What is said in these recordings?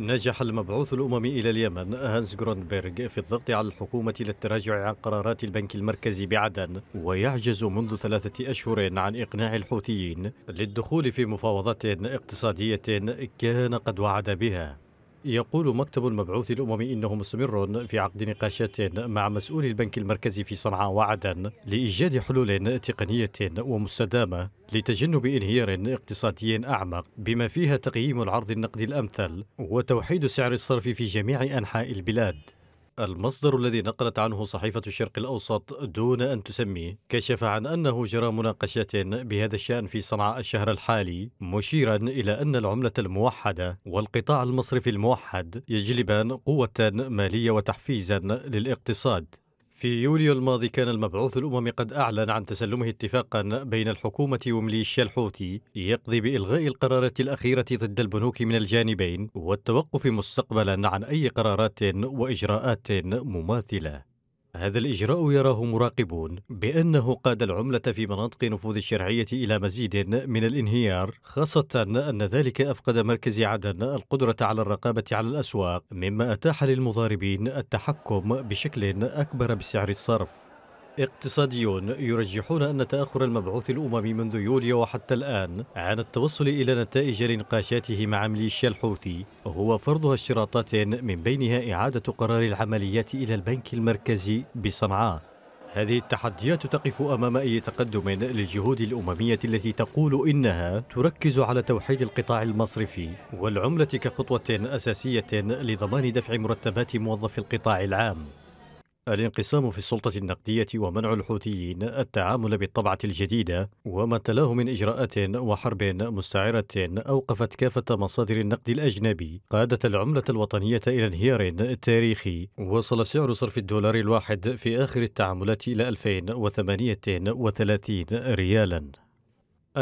نجح المبعوث الأممي إلى اليمن هانس جروندبرغ في الضغط على الحكومة للتراجع عن قرارات البنك المركزي بعدن ويعجز منذ ثلاثة أشهر عن إقناع الحوثيين للدخول في مفاوضات اقتصادية كان قد وعد بها يقول مكتب المبعوث الأممي إنه مستمر في عقد نقاشات مع مسؤولي البنك المركزي في صنعاء وعدن لإيجاد حلول تقنية ومستدامة لتجنب انهيار اقتصادي أعمق بما فيها تقييم العرض النقدي الأمثل وتوحيد سعر الصرف في جميع أنحاء البلاد المصدر الذي نقلت عنه صحيفة الشرق الأوسط دون أن تسميه كشف عن أنه جرى مناقشات بهذا الشأن في صنعاء الشهر الحالي مشيرا إلى أن العملة الموحدة والقطاع المصرفي الموحد يجلبان قوة مالية وتحفيزا للاقتصاد في يوليو الماضي كان المبعوث الأممي قد أعلن عن تسلمه اتفاقا بين الحكومة وميليشيا الحوثي يقضي بإلغاء القرارات الأخيرة ضد البنوك من الجانبين والتوقف مستقبلا عن أي قرارات وإجراءات مماثلة هذا الإجراء يراه مراقبون بأنه قاد العملة في مناطق نفوذ الشرعية إلى مزيد من الانهيار خاصة أن ذلك أفقد مركز عدن القدرة على الرقابة على الأسواق مما أتاح للمضاربين التحكم بشكل أكبر بسعر الصرف اقتصاديون يرجحون أن تأخر المبعوث الأممي منذ يوليو وحتى الآن عن التوصل إلى نتائج لنقاشاته مع ميليشيا الحوثي هو فرضها اشتراطات من بينها إعادة قرار العمليات إلى البنك المركزي بصنعاء هذه التحديات تقف أمام أي تقدم للجهود الأممية التي تقول إنها تركز على توحيد القطاع المصرفي والعملة كخطوة أساسية لضمان دفع مرتبات موظفي القطاع العام الانقسام في السلطة النقدية ومنع الحوثيين التعامل بالطبعة الجديدة وما تلاه من إجراءات وحرب مستعرة أوقفت كافة مصادر النقد الأجنبي قادت العملة الوطنية إلى انهيار تاريخي وصل سعر صرف الدولار الواحد في آخر التعاملات إلى 2038 ريالاً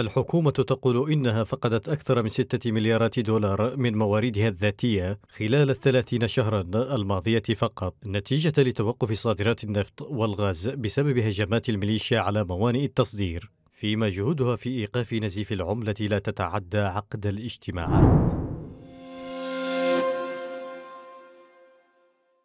الحكومة تقول إنها فقدت أكثر من ستة مليارات دولار من مواردها الذاتية خلال الثلاثين شهرا الماضية فقط نتيجة لتوقف صادرات النفط والغاز بسبب هجمات الميليشيا على موانئ التصدير فيما جهودها في إيقاف نزيف العملة لا تتعدى عقد الاجتماعات